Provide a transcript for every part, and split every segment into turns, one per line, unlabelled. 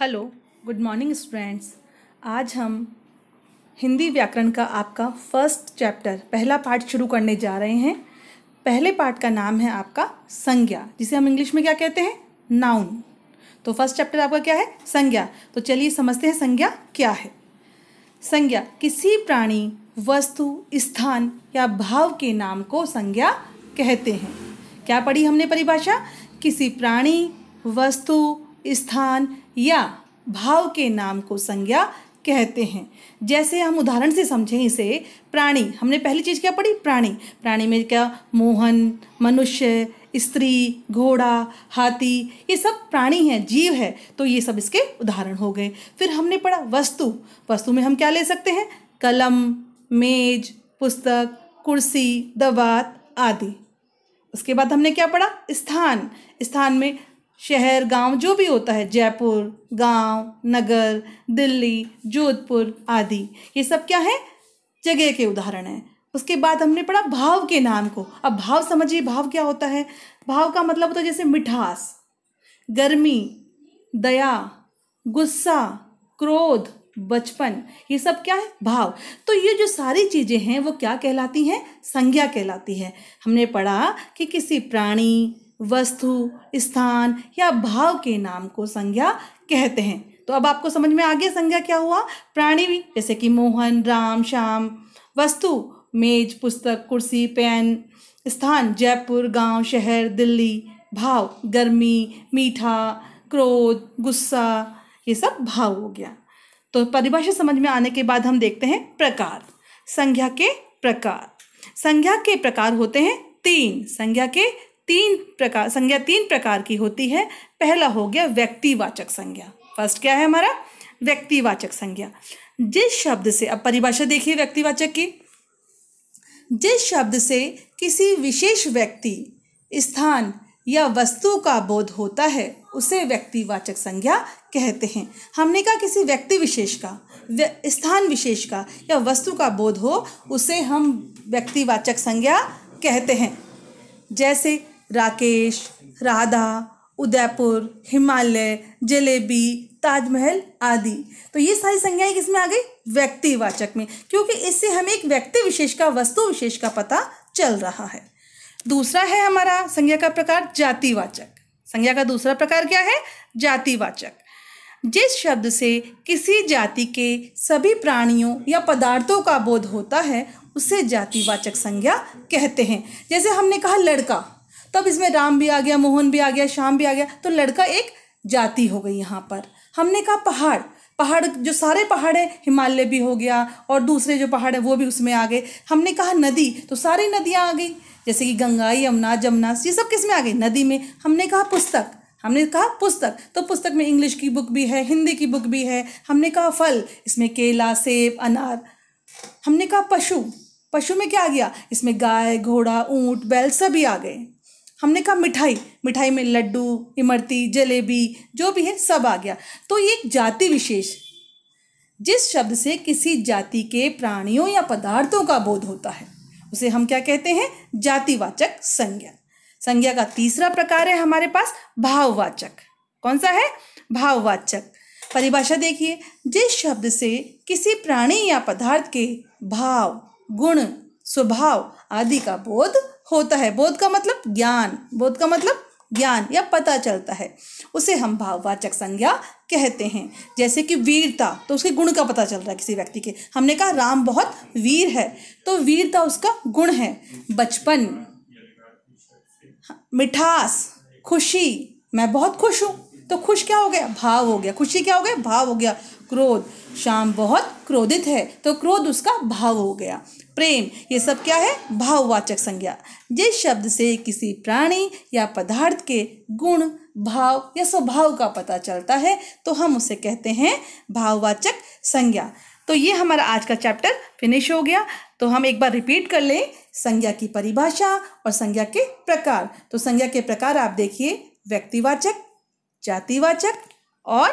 hello good morning students आज हम हिंदी व्याकरण का आपका फर्स्ट चैप्टर पहला पार्ट शुरू करने जा रहे हैं पहले पार्ट का नाम है आपका संज्ञा जिसे हम इंग्लिश में क्या कहते हैं नाउन तो फर्स्ट चैप्टर आपका क्या है संज्ञा तो चलिए समझते हैं संज्ञा क्या है संज्ञा किसी प्राणी वस्तु स्थान या भाव के नाम को संज्ञा कहते हैं क्या पढ़ी हमने परिभाषा किसी प्राणी वस्तु स्थान या भाव के नाम को संज्ञा कहते हैं जैसे हम उदाहरण से समझें इसे प्राणी हमने पहली चीज़ क्या पढ़ी प्राणी प्राणी में क्या मोहन मनुष्य स्त्री घोड़ा हाथी ये सब प्राणी हैं जीव है तो ये सब इसके उदाहरण हो गए फिर हमने पढ़ा वस्तु वस्तु में हम क्या ले सकते हैं कलम मेज पुस्तक कुर्सी दवात आदि उसके बाद हमने क्या पढ़ा स्थान स्थान में शहर गांव जो भी होता है जयपुर गांव नगर दिल्ली जोधपुर आदि ये सब क्या है जगह के उदाहरण हैं उसके बाद हमने पढ़ा भाव के नाम को अब भाव समझिए भाव क्या होता है भाव का मतलब होता है जैसे मिठास गर्मी दया गुस्सा क्रोध बचपन ये सब क्या है भाव तो ये जो सारी चीज़ें हैं वो क्या कहलाती हैं संज्ञा कहलाती है हमने पढ़ा कि किसी प्राणी वस्तु स्थान या भाव के नाम को संज्ञा कहते हैं तो अब आपको समझ में आ गया संज्ञा क्या हुआ प्राणी भी जैसे कि मोहन राम श्याम वस्तु मेज पुस्तक कुर्सी पेन स्थान जयपुर गांव शहर दिल्ली भाव गर्मी मीठा क्रोध गुस्सा ये सब भाव हो गया तो परिभाषा समझ में आने के बाद हम देखते हैं प्रकार संज्ञा के प्रकार संज्ञा के प्रकार होते हैं तीन संज्ञा के तीन प्रकार संज्ञा तीन प्रकार की होती है पहला हो गया व्यक्तिवाचक संज्ञा फर्स्ट क्या है हमारा व्यक्तिवाचक संज्ञा जिस शब्द से अब परिभाषा देखिए व्यक्तिवाचक की जिस शब्द से किसी विशेष व्यक्ति स्थान या वस्तु का बोध होता है उसे व्यक्तिवाचक संज्ञा कहते हैं हमने कहा किसी व्यक्ति विशेष का स्थान विशेष का या वस्तु का बोध हो उसे हम व्यक्तिवाचक संज्ञा कहते हैं जैसे राकेश राधा उदयपुर हिमालय जलेबी ताजमहल आदि तो ये सारी संज्ञाएं किसमें आ गई व्यक्तिवाचक में क्योंकि इससे हमें एक व्यक्ति विशेष का वस्तु विशेष का पता चल रहा है दूसरा है हमारा संज्ञा का प्रकार जातिवाचक संज्ञा का दूसरा प्रकार क्या है जातिवाचक जिस शब्द से किसी जाति के सभी प्राणियों या पदार्थों का बोध होता है उसे जातिवाचक संज्ञा कहते हैं जैसे हमने कहा लड़का तब इसमें राम भी आ गया मोहन भी आ गया श्याम भी आ गया तो लड़का एक जाति हो गई यहाँ पर हमने कहा पहाड़ पहाड़ जो सारे पहाड़ हैं हिमालय भी हो गया और दूसरे जो पहाड़ है वो भी उसमें आ गए हमने कहा नदी तो सारी नदियाँ आ गई जैसे कि गंगा यमुना जमुना ये सब किस में आ गई नदी में हमने कहा पुस्तक हमने कहा पुस्तक तो पुस्तक में इंग्लिश की बुक भी है हिंदी की बुक भी है हमने कहा फल इसमें केला सेब अनार हमने कहा पशु पशु में क्या आ गया इसमें गाय घोड़ा ऊँट बैल सभी आ गए हमने कहा मिठाई मिठाई में लड्डू इमरती जलेबी जो भी है सब आ गया तो ये एक जाति विशेष जिस शब्द से किसी जाति के प्राणियों या पदार्थों का बोध होता है उसे हम क्या कहते हैं जातिवाचक संज्ञा संज्ञा का तीसरा प्रकार है हमारे पास भाववाचक कौन सा है भाववाचक परिभाषा देखिए जिस शब्द से किसी प्राणी या पदार्थ के भाव गुण स्वभाव आदि का बोध होता है बोध का मतलब ज्ञान बोध का मतलब ज्ञान या पता चलता है उसे हम भाववाचक संज्ञा कहते हैं जैसे कि वीरता तो उसके गुण का पता चल रहा है किसी व्यक्ति के हमने कहा राम बहुत वीर है तो वीरता उसका गुण है बचपन मिठास खुशी मैं बहुत खुश हूँ तो खुश क्या हो गया भाव हो गया खुशी क्या हो गया भाव हो गया क्रोध शाम बहुत क्रोधित है तो क्रोध उसका भाव हो गया प्रेम ये सब क्या है भाववाचक संज्ञा जिस शब्द से किसी प्राणी या पदार्थ के गुण भाव या स्वभाव का पता चलता है तो हम उसे कहते हैं भाववाचक संज्ञा तो ये हमारा आज का चैप्टर फिनिश हो गया तो हम एक बार रिपीट कर लें संज्ञा की परिभाषा और संज्ञा के प्रकार तो संज्ञा के प्रकार आप देखिए व्यक्तिवाचक जातिवाचक और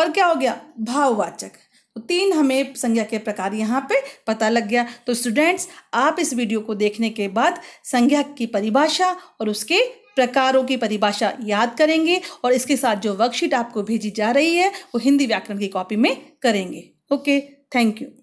और क्या हो गया भाववाचक तो तीन हमें संज्ञा के प्रकार यहाँ पे पता लग गया तो स्टूडेंट्स आप इस वीडियो को देखने के बाद संज्ञा की परिभाषा और उसके प्रकारों की परिभाषा याद करेंगे और इसके साथ जो वर्कशीट आपको भेजी जा रही है वो हिंदी व्याकरण की कॉपी में करेंगे ओके थैंक यू